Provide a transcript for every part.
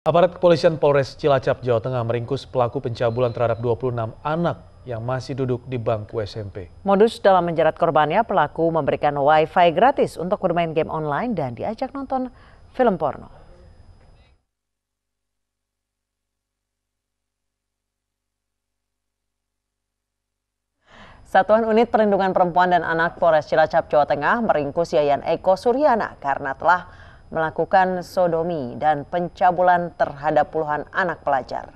Aparat kepolisian Polres Cilacap, Jawa Tengah meringkus pelaku pencabulan terhadap 26 anak yang masih duduk di bangku SMP. Modus dalam menjerat korbannya, pelaku memberikan wifi gratis untuk bermain game online dan diajak nonton film porno. Satuan Unit Perlindungan Perempuan dan Anak Polres Cilacap, Jawa Tengah meringkus Yayan Eko Suryana karena telah melakukan sodomi dan pencabulan terhadap puluhan anak pelajar.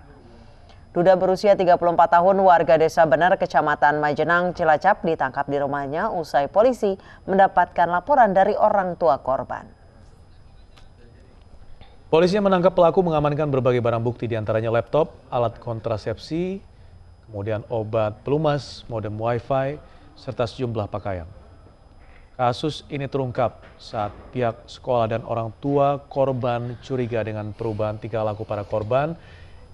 Duda berusia 34 tahun warga desa Benar kecamatan Majenang Cilacap ditangkap di rumahnya usai polisi mendapatkan laporan dari orang tua korban. Polisi yang menangkap pelaku mengamankan berbagai barang bukti diantaranya laptop, alat kontrasepsi, kemudian obat pelumas, modem wifi, serta sejumlah pakaian. Kasus ini terungkap saat pihak sekolah dan orang tua korban curiga dengan perubahan tiga laku para korban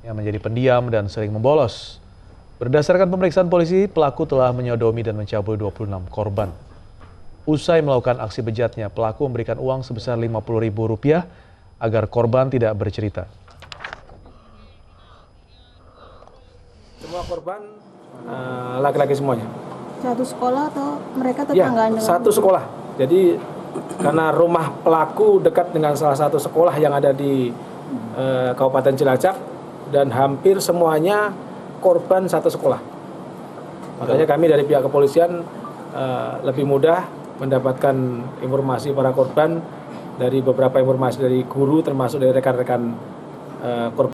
yang menjadi pendiam dan sering membolos. Berdasarkan pemeriksaan polisi, pelaku telah menyodomi dan mencabuli 26 korban. Usai melakukan aksi bejatnya, pelaku memberikan uang sebesar Rp50.000 agar korban tidak bercerita. Semua korban eh, laki -laki semuanya satu sekolah atau mereka tetanggaan ya, satu sekolah jadi karena rumah pelaku dekat dengan salah satu sekolah yang ada di eh, Kabupaten Cilacap dan hampir semuanya korban satu sekolah makanya kami dari pihak kepolisian eh, lebih mudah mendapatkan informasi para korban dari beberapa informasi dari guru termasuk dari rekan-rekan eh, korban